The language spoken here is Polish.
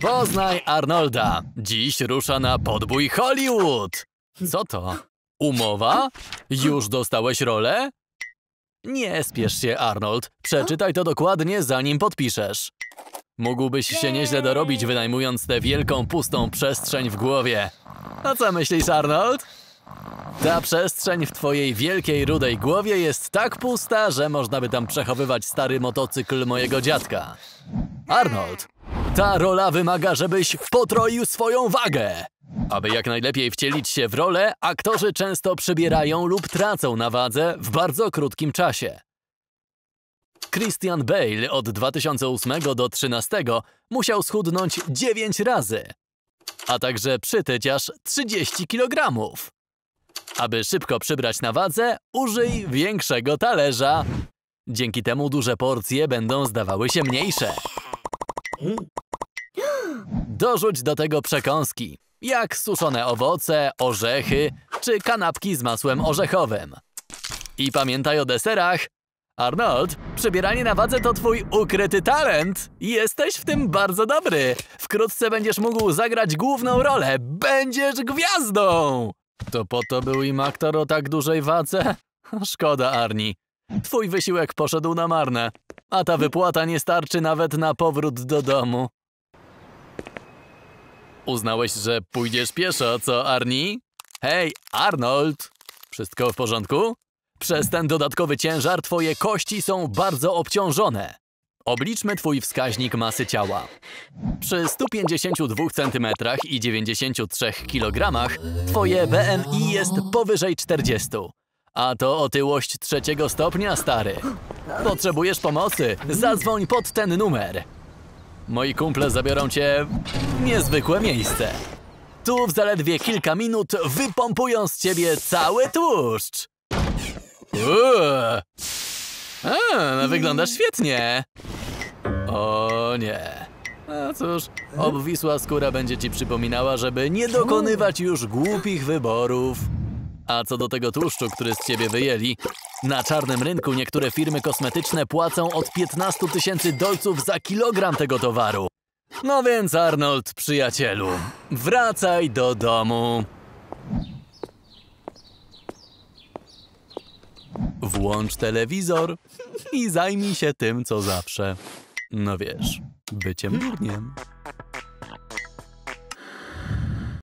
Poznaj Arnolda. Dziś rusza na podbój Hollywood. Co to? Umowa? Już dostałeś rolę? Nie spiesz się, Arnold. Przeczytaj to dokładnie, zanim podpiszesz. Mógłbyś się nieźle dorobić, wynajmując tę wielką, pustą przestrzeń w głowie. A co myślisz, Arnold? Ta przestrzeń w twojej wielkiej, rudej głowie jest tak pusta, że można by tam przechowywać stary motocykl mojego dziadka. Arnold, ta rola wymaga, żebyś potroił swoją wagę. Aby jak najlepiej wcielić się w rolę, aktorzy często przybierają lub tracą na wadze w bardzo krótkim czasie. Christian Bale od 2008 do 2013 musiał schudnąć 9 razy, a także przytyć aż 30 kg. Aby szybko przybrać na wadze, użyj większego talerza. Dzięki temu duże porcje będą zdawały się mniejsze. Dorzuć do tego przekąski, jak suszone owoce, orzechy czy kanapki z masłem orzechowym. I pamiętaj o deserach. Arnold, przybieranie na wadze to twój ukryty talent. Jesteś w tym bardzo dobry. Wkrótce będziesz mógł zagrać główną rolę. Będziesz gwiazdą! To po to był im aktor o tak dużej wadze? Szkoda, Arni. Twój wysiłek poszedł na marne, a ta wypłata nie starczy nawet na powrót do domu. Uznałeś, że pójdziesz pieszo, co Arni? Hej, Arnold! Wszystko w porządku? Przez ten dodatkowy ciężar twoje kości są bardzo obciążone. Obliczmy twój wskaźnik masy ciała. Przy 152 cm i 93 kg twoje BMI jest powyżej 40. A to otyłość trzeciego stopnia, stary. Potrzebujesz pomocy? Zadzwoń pod ten numer. Moi kumple zabiorą cię w niezwykłe miejsce. Tu w zaledwie kilka minut wypompują z ciebie cały tłuszcz. Uuu. A, no wyglądasz świetnie. O nie. A no cóż, obwisła skóra będzie ci przypominała, żeby nie dokonywać już głupich wyborów. A co do tego tłuszczu, który z ciebie wyjęli, na czarnym rynku niektóre firmy kosmetyczne płacą od 15 tysięcy dolców za kilogram tego towaru. No więc Arnold, przyjacielu, wracaj do domu. Włącz telewizor i zajmij się tym, co zawsze. No wiesz, byciem durniem.